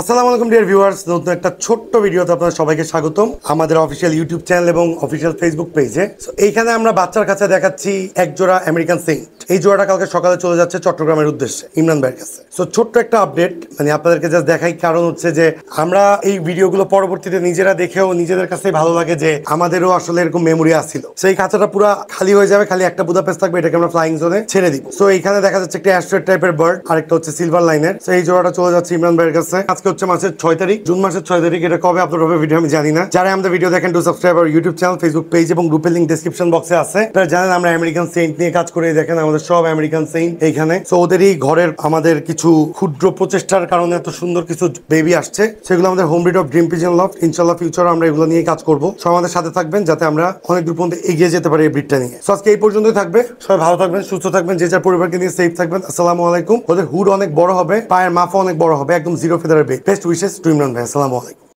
আসসালামু আলাইকুম dear viewers নতুন একটা ছোট্ট ভিডিওতে আপনাদের সবাইকে স্বাগতম আমাদের অফিসিয়াল ইউটিউব চ্যানেল এবং অফিসিয়াল ফেসবুক পেজে সো এইখানে আমরা বাচ্চার কাছে দেখাচ্ছি এক জোড়া আমেরিকান সেন্ট এই জোড়াটা কালকে সকালে চলে যাচ্ছে চট্টগ্রামের উদ্দেশ্যে ইমরান ভাইয়ের কাছে সো ছোট্ট একটা আপডেট মানে আপনাদেরকে জাস্ট দেখাই কারণ হচ্ছে যে আমরা এই ভিডিওগুলো পরবর্তীতে নিজেরা দেখেও নিজেদের কাছে ভালো লাগে যে আমাদেরও আসলে এরকম মেমোরি আসছিল সো এই খাঁচাটা পুরো খালি হয়ে যাবে খালি একটা বুদাপেস থাকবে এটাকে আমরা ফ্লাইং জোনে ছেড়ে দিব সো এইখানে দেখা যাচ্ছে একটা অ্যাস্ট্রয়েড টাইপের বার্ড আরেকটা হচ্ছে সিলভার লাইনের সো এই জোড়াটা চলে যাচ্ছে ইমরান ভাইয়ের কাছে আজকে হচ্ছে মাসের ছয় তারিখ জুন মাসের ছয় তারিখ এটা কবে আপলোড হবে ভিডিও আমি জানি না যারা আমাদের ভিডিও দেখেন টু সাবস্ক্রাইব আর ইউটিউব চ্যানেল ফেসবুক পেজ এবং গ্রুপের লিঙ্ক ডিসক্রিপশন বক্সে আছে তারা জানেন আমরা আমেরিকান সেন্ট নিয়ে কাজ করে দেখেন আমাদের সব আমেরিকান সেন্ট এইখানে সো ওদেরই ঘরের আমাদের কিছু ক্ষুদ্র প্রচেষ্টার কারণে এত সুন্দর কিছু বেবি আসছে সেগুলো আমাদের home read of dream pigeon love ইনশাল্লাহ ফিউচার আমরা এগুলো নিয়ে কাজ করবো সব আমাদের সাথে থাকবেন যাতে আমরা অনেক দূর পর্যন্ত এগিয়ে যেতে পারি এই ব্রিডটা নিয়ে সো আজকে এই পর্যন্তই থাকবে সবাই ভালো থাকবেন সুস্থ থাকবেন যে যার পরিবারকে নিয়ে সেফ থাকবেন আসসালামু আলাইকুম ওদের হুড অনেক বড় হবে পায়ের মাফা অনেক বড় হবে একদম জিরো ফেদারের বে Best wishes, to Dreamland. Assalamu alaikum.